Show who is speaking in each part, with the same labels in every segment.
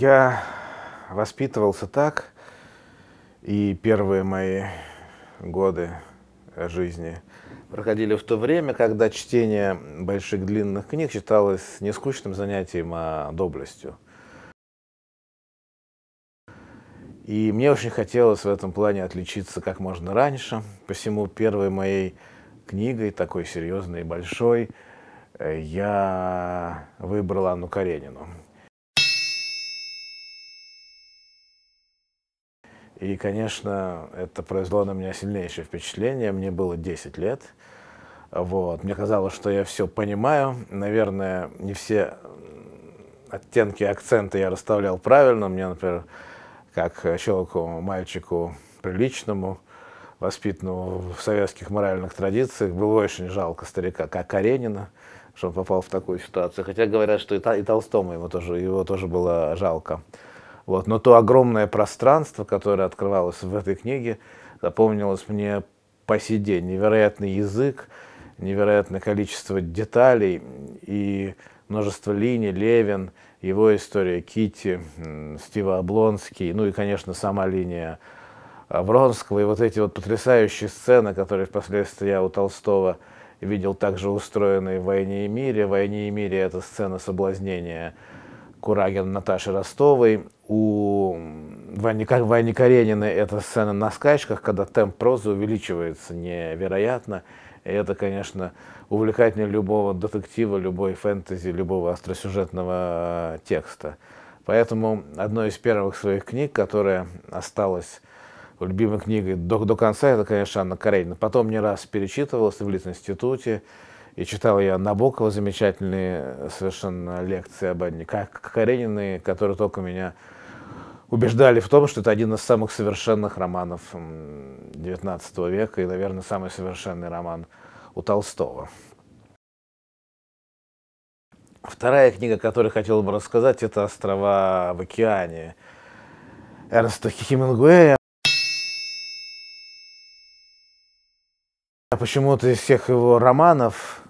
Speaker 1: Я воспитывался так, и первые мои годы жизни проходили в то время, когда чтение больших длинных книг считалось не скучным занятием, а доблестью. И мне очень хотелось в этом плане отличиться как можно раньше. Посему первой моей книгой, такой серьезной и большой, э, я выбрал Анну Каренину. И, конечно, это произвело на меня сильнейшее впечатление. Мне было 10 лет. Вот. Мне казалось, что я все понимаю. Наверное, не все оттенки, акценты я расставлял правильно. Мне, например, как щелку мальчику приличному, воспитанному в советских моральных традициях, было очень жалко старика, как Каренина, что он попал в такую ситуацию. Хотя говорят, что и, Толстому его тоже, его тоже было жалко. Вот. Но то огромное пространство, которое открывалось в этой книге, запомнилось мне по сей день. Невероятный язык, невероятное количество деталей и множество линий, Левин, его история, Кити, Стива Облонский, ну и, конечно, сама линия Вронского. И вот эти вот потрясающие сцены, которые впоследствии я у Толстого видел также устроенные в «Войне и мире». в «Войне и мире» — это сцена соблазнения Курагин Наташи Ростовой у Вани, Вани Каренина эта сцена на скачках, когда темп прозы увеличивается невероятно. И это, конечно, увлекательнее любого детектива, любой фэнтези, любого остросюжетного э, текста. Поэтому одной из первых своих книг, которая осталась любимой книгой до, до конца, это, конечно, Анна Каренина. Потом не раз перечитывалась в Литинституте, институте и читал я Набокова замечательные э, совершенно лекции об Анне Карениной, которые только меня убеждали в том, что это один из самых совершенных романов XIX века и, наверное, самый совершенный роман у Толстого. Вторая книга, о которой хотел бы рассказать, это «Острова в океане» Эрнста Хемингуэя. А почему-то из всех его романов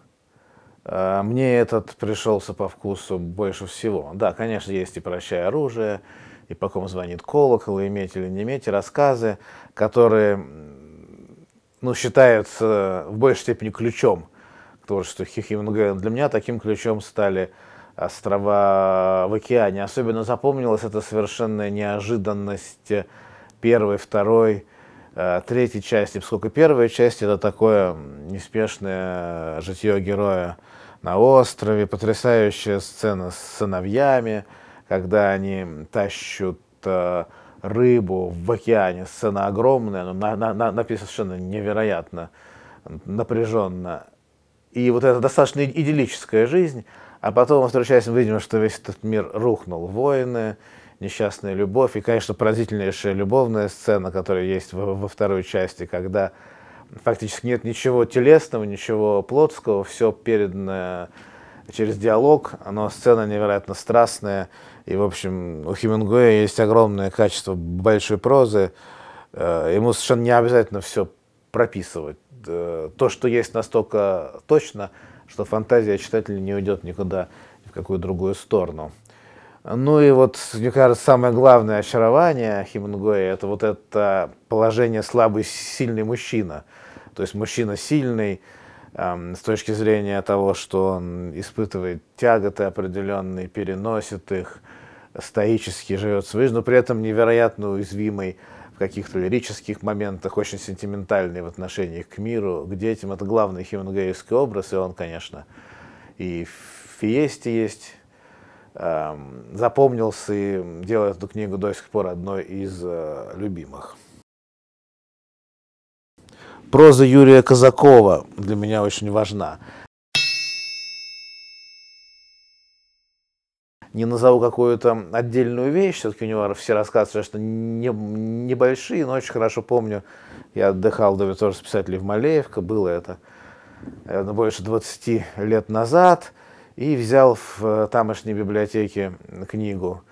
Speaker 1: а, мне этот пришелся по вкусу больше всего. Да, конечно, есть и «Прощай оружие», и «По ком звонит колокол», и «Иметь или не иметь», и рассказы, которые ну, считаются в большей степени ключом к творчеству Хихимга. Для меня таким ключом стали острова в океане. Особенно запомнилась эта совершенная неожиданность первой, второй Э, третьей части, поскольку первая часть это такое неспешное житье героя на острове, потрясающая сцена с сыновьями, когда они тащут э, рыбу в океане. Сцена огромная, но на, на, на, написана совершенно невероятно напряженно. И вот это достаточно идиллическая жизнь. А потом во второй части мы видим, что весь этот мир рухнул. Войны, несчастная любовь. И, конечно, поразительнейшая любовная сцена, которая есть во, во второй части, когда фактически нет ничего телесного, ничего плотского, все передано через диалог, но сцена невероятно страстная. И, в общем, у Хемингуэя есть огромное качество большой прозы. Э, ему совершенно не обязательно все прописывать. Э, то, что есть настолько точно, что фантазия читателя не уйдет никуда, в какую другую сторону. Ну и вот, мне кажется, самое главное очарование Хемингуэя – это вот это положение слабый, сильный мужчина. То есть мужчина сильный эм, с точки зрения того, что он испытывает тяготы определенные, переносит их, стоически живет свою жизнь, но при этом невероятно уязвимый в каких-то лирических моментах, очень сентиментальный в отношении к миру, к детям. Это главный хемингуэевский образ, и он, конечно, и в «Фиесте» есть, Эм, запомнился и делает эту книгу до сих пор одной из э, любимых. Проза Юрия Казакова для меня очень важна. не назову какую-то отдельную вещь, все-таки у него все рассказывают, что не, небольшие, но очень хорошо помню, я отдыхал до тоже с писателей в Малеевка, было это наверное, больше 20 лет назад, и взял в э, тамошней библиотеке книгу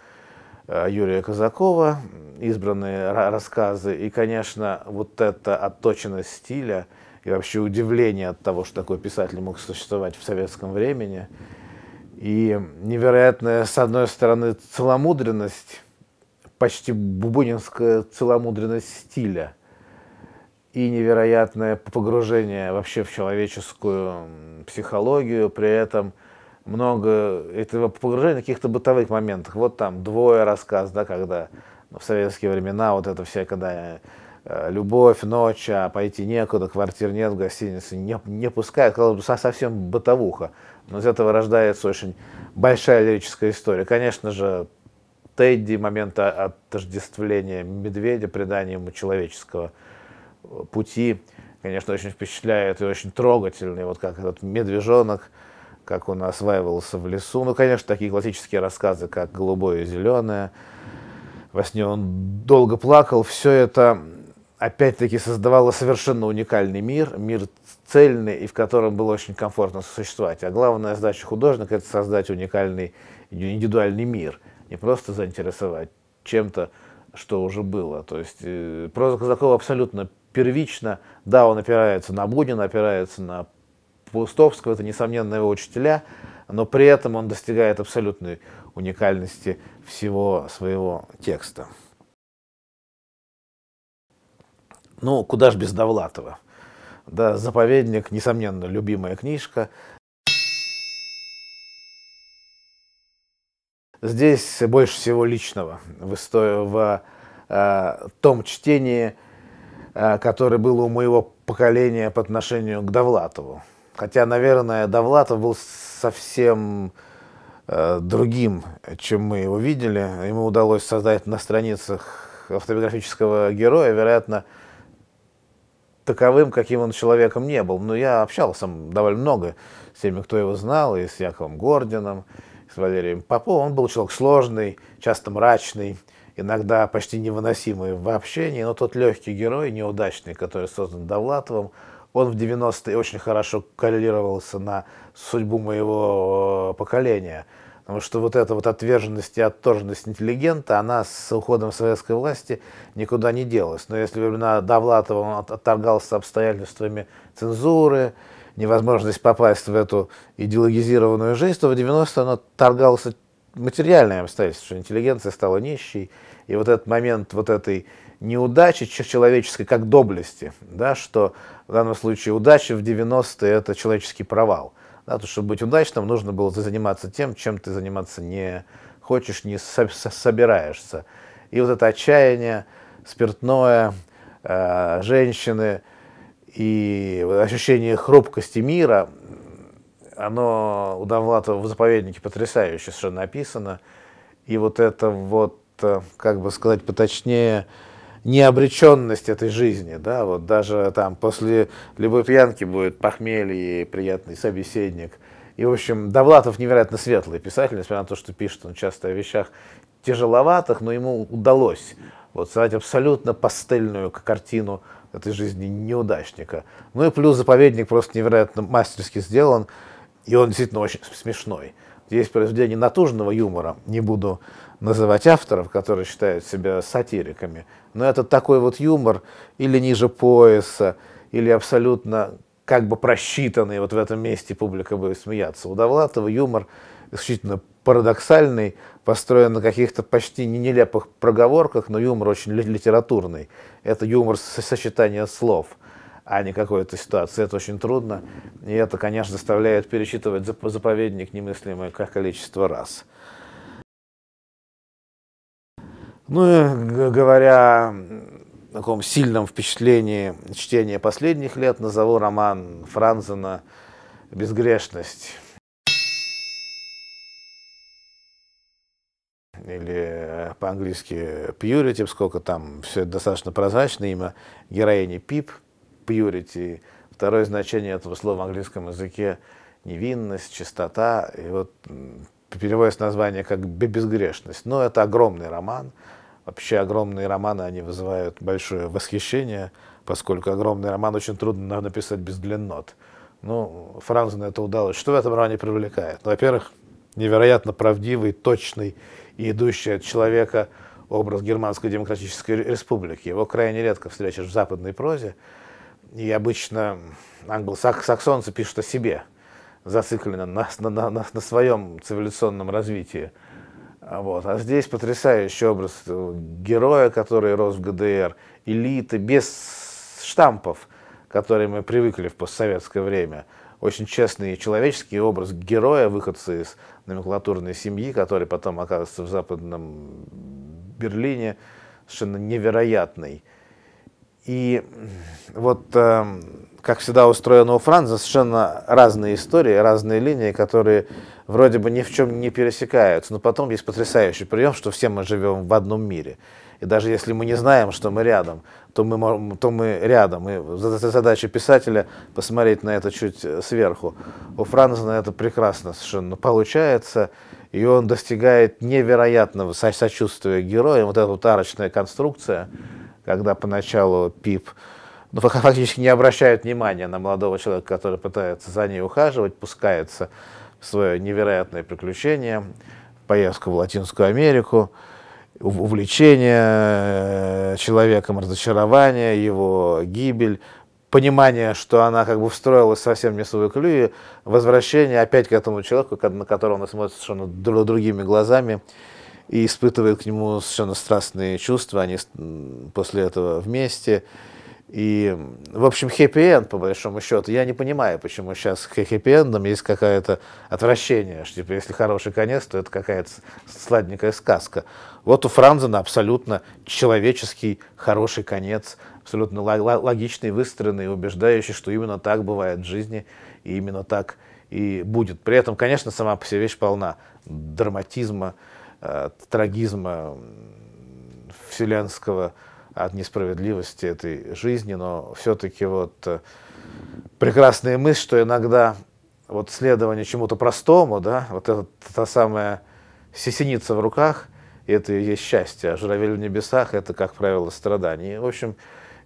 Speaker 1: э, Юрия Казакова, избранные рассказы. И, конечно, вот эта отточенность стиля и вообще удивление от того, что такой писатель мог существовать в советском времени. И невероятная, с одной стороны, целомудренность, почти бубунинская целомудренность стиля и невероятное погружение вообще в человеческую психологию, при этом – много этого погружения в каких-то бытовых моментах. Вот там двое рассказ, да, когда ну, в советские времена вот это все, когда э, любовь, ночь, а пойти некуда, квартир нет, в не, не пускают, казалось бы, совсем бытовуха. Но из этого рождается очень большая лирическая история. Конечно же, Тедди, момент отождествления медведя, предания ему человеческого э, пути, конечно, очень впечатляет и очень трогательный, вот как этот медвежонок – как он осваивался в лесу. Ну, конечно, такие классические рассказы, как «Голубое и зеленое». Во сне он долго плакал. Все это, опять-таки, создавало совершенно уникальный мир. Мир цельный и в котором было очень комфортно существовать. А главная задача художника – это создать уникальный индивидуальный мир. Не просто заинтересовать чем-то, что уже было. То есть э, проза Казакова абсолютно первично. Да, он опирается на Бунина, опирается на Паустовского, это, несомненно, его учителя, но при этом он достигает абсолютной уникальности всего своего текста. Ну, куда ж без Довлатова? Да, «Заповедник», несомненно, любимая книжка. Здесь больше всего личного в, истории, в э, том чтении, э, которое было у моего поколения по отношению к Довлатову. Хотя, наверное, Довлатов был совсем э, другим, чем мы его видели. Ему удалось создать на страницах автобиографического героя, вероятно, таковым, каким он человеком не был. Но я общался довольно много с теми, кто его знал, и с Яковом Гордином, с Валерием Поповым. Он был человек сложный, часто мрачный, иногда почти невыносимый в общении, но тот легкий герой, неудачный, который создан Довлатовым, он в 90-е очень хорошо коррелировался на судьбу моего э, поколения. Потому что вот эта вот отверженность и отторженность интеллигента, она с уходом советской власти никуда не делась. Но если времена Довлатова он отторгался обстоятельствами цензуры, невозможность попасть в эту идеологизированную жизнь, то в 90-е он отторгался материальные обстоятельства, что интеллигенция стала нищей, и вот этот момент вот этой неудачи человеческой как доблести, да, что в данном случае удача в 90-е это человеческий провал. Да, то, чтобы быть удачным, нужно было заниматься тем, чем ты заниматься не хочешь, не со со собираешься. И вот это отчаяние, спиртное, э, женщины и ощущение хрупкости мира, оно у Довлатова в заповеднике потрясающе совершенно написано. И вот это вот, э, как бы сказать поточнее, необреченность этой жизни, да, вот даже там после любой пьянки будет похмелье, и приятный собеседник. И, в общем, Довлатов невероятно светлый писатель, несмотря на то, что пишет он часто о вещах тяжеловатых, но ему удалось вот создать абсолютно пастельную картину этой жизни неудачника. Ну и плюс заповедник просто невероятно мастерски сделан, и он действительно очень смешной. Есть произведение натужного юмора, не буду называть авторов, которые считают себя сатириками. Но это такой вот юмор или ниже пояса, или абсолютно как бы просчитанный, вот в этом месте публика будет смеяться. У Довлатова юмор исключительно парадоксальный, построен на каких-то почти не нелепых проговорках, но юмор очень литературный. Это юмор сочетания слов, а не какой-то ситуации. Это очень трудно, и это, конечно, заставляет перечитывать заповедник немыслимое количество раз. Ну, говоря о таком сильном впечатлении чтения последних лет, назову роман Франзена «Безгрешность». или э, по-английски Purity, сколько там, все это достаточно прозрачно, имя героини Пип, Purity. Второе значение этого слова в английском языке – невинность, чистота. И вот переводится название как «безгрешность». Но это огромный роман, Вообще огромные романы, они вызывают большое восхищение, поскольку огромный роман очень трудно написать без длиннот. Ну, Франзену это удалось. Что в этом романе привлекает? Ну, во-первых, невероятно правдивый, точный и идущий от человека образ Германской Демократической Республики. Его крайне редко встречаешь в западной прозе. И обычно англосаксонцы пишут о себе, зациклены на, на, на, на своем цивилизационном развитии. А вот. А здесь потрясающий образ героя, который рос в ГДР, элиты без штампов, которые мы привыкли в постсоветское время. Очень честный человеческий образ героя, выходца из номенклатурной семьи, который потом оказывается в западном Берлине, совершенно невероятный. И вот, эм, как всегда устроено у Франции, совершенно разные истории, разные линии, которые вроде бы ни в чем не пересекаются, но потом есть потрясающий прием, что все мы живем в одном мире. И даже если мы не знаем, что мы рядом, то мы, то мы рядом. И задача писателя посмотреть на это чуть э, сверху. У Франца на это прекрасно совершенно получается. И он достигает невероятного сочувствия героям. Вот эта вот арочная конструкция, когда поначалу Пип ну, фактически не обращают внимания на молодого человека, который пытается за ней ухаживать, пускается в свое невероятное приключение, поездку в Латинскую Америку, увлечение э, человеком, разочарование, его гибель, понимание, что она как бы встроилась совсем не в свою клюю, возвращение опять к этому человеку, на которого она смотрит совершенно другими глазами, и испытывает к нему совершенно страстные чувства, они после этого вместе. И, в общем, хэппи-энд, по большому счету. Я не понимаю, почему сейчас к хэппи-эндам есть какое-то отвращение. Что, типа, если хороший конец, то это какая-то сладенькая сказка. Вот у Франзена абсолютно человеческий хороший конец, абсолютно логичный, выстроенный, убеждающий, что именно так бывает в жизни, и именно так и будет. При этом, конечно, сама по себе вещь полна драматизма, трагизма вселенского, от несправедливости этой жизни, но все-таки вот э, прекрасная мысль, что иногда вот следование чему-то простому, да, вот это та самая сесеница в руках, и это и есть счастье, а журавель в небесах – это, как правило, страдание. в общем,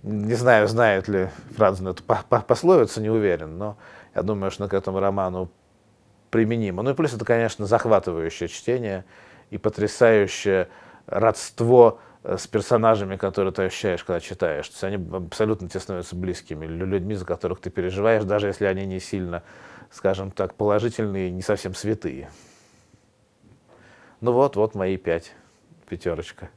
Speaker 1: не знаю, знает ли Франзен эту пословицу, не уверен, но я думаю, что к этому роману применимо. Ну и плюс это, конечно, захватывающее чтение – и потрясающее родство э, с персонажами, которые ты ощущаешь, когда читаешь. То есть они абсолютно тебе становятся близкими, людьми, за которых ты переживаешь, даже если они не сильно, скажем так, положительные не совсем святые. Ну вот, вот мои пять, пятерочка.